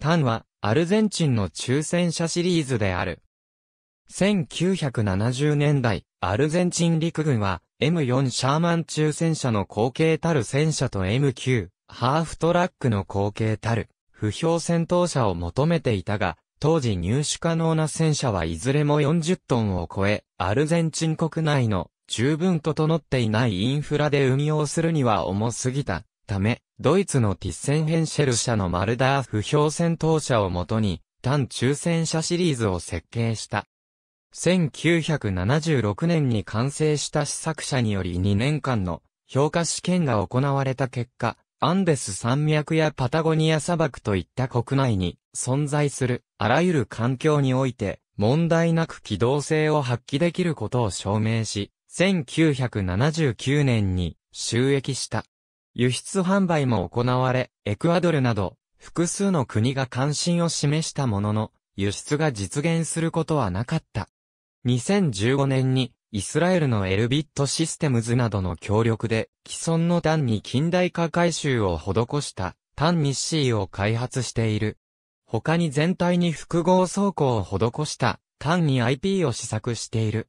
タンは、アルゼンチンの抽選車シリーズである。1970年代、アルゼンチン陸軍は、M4 シャーマン抽選車の後継たる戦車と M9、ハーフトラックの後継たる、不評戦闘車を求めていたが、当時入手可能な戦車はいずれも40トンを超え、アルゼンチン国内の十分整っていないインフラで運用するには重すぎたため、ドイツのティッセンヘンシェル社のマルダー不評戦闘車をもとに、単抽選車シリーズを設計した。1976年に完成した試作車により2年間の評価試験が行われた結果、アンデス山脈やパタゴニア砂漠といった国内に存在するあらゆる環境において問題なく機動性を発揮できることを証明し、1979年に収益した。輸出販売も行われ、エクアドルなど、複数の国が関心を示したものの、輸出が実現することはなかった。2015年に、イスラエルのエルビットシステムズなどの協力で、既存の単に近代化改修を施した、単に C を開発している。他に全体に複合走行を施した、単に IP を試作している。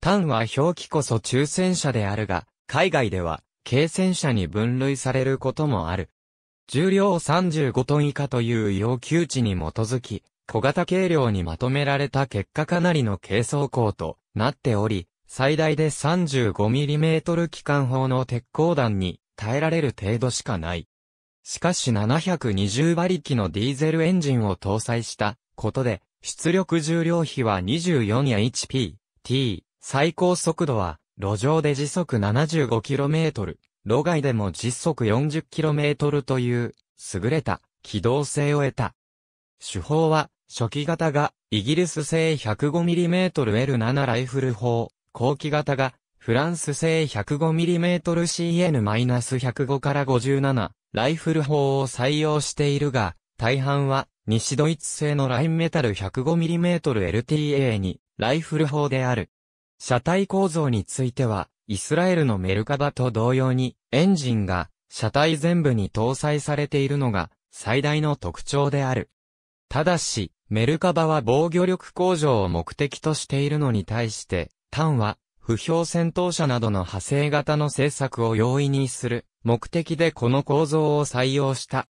単は表記こそ抽選者であるが、海外では、軽戦車に分類されることもある。重量35トン以下という要求値に基づき、小型軽量にまとめられた結果かなりの軽装甲となっており、最大で 35mm 機関砲の鉄鋼弾に耐えられる程度しかない。しかし720馬力のディーゼルエンジンを搭載したことで、出力重量比は24や HP、T、最高速度は路上で時速 75km、路外でも時速 40km という優れた機動性を得た。手法は初期型がイギリス製 105mmL7 ライフル砲、後期型がフランス製 105mmCN-105 から57ライフル砲を採用しているが、大半は西ドイツ製のラインメタル 105mmLTA にライフル砲である。車体構造については、イスラエルのメルカバと同様に、エンジンが車体全部に搭載されているのが最大の特徴である。ただし、メルカバは防御力向上を目的としているのに対して、タンは不評戦闘車などの派生型の政策を容易にする目的でこの構造を採用した。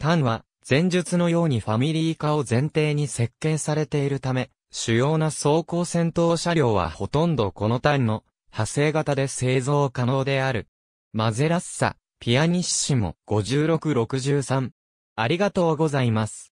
タンは前述のようにファミリー化を前提に設計されているため、主要な装甲戦闘車両はほとんどこの単の派生型で製造可能である。マゼラッサ、ピアニッシモ5663。ありがとうございます。